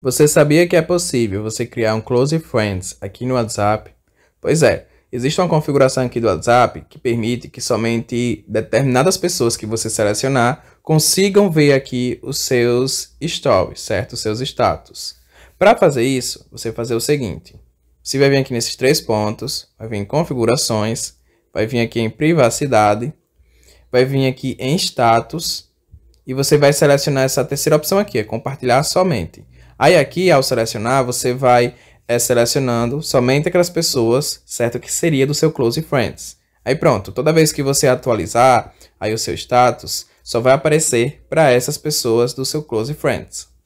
Você sabia que é possível você criar um Close Friends aqui no WhatsApp? Pois é, existe uma configuração aqui do WhatsApp que permite que somente determinadas pessoas que você selecionar consigam ver aqui os seus stories, certo? Os seus status. Para fazer isso, você vai fazer o seguinte. Você vai vir aqui nesses três pontos, vai vir em configurações, vai vir aqui em privacidade, vai vir aqui em status e você vai selecionar essa terceira opção aqui, é compartilhar somente. Aí aqui, ao selecionar, você vai é, selecionando somente aquelas pessoas, certo? Que seria do seu Close Friends. Aí pronto, toda vez que você atualizar aí o seu status, só vai aparecer para essas pessoas do seu Close Friends.